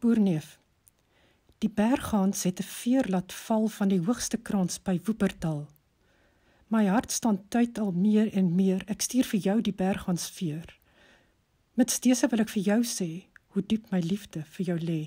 Boerneef. Die berghans het 'n veer laat val van die hoogste krans by Woopertal. My hart staan tyd al meer en meer. Ek stuur vir jou die berghans veer. Met steese wil ek vir jou sê hoe diep my liefde vir jou lê.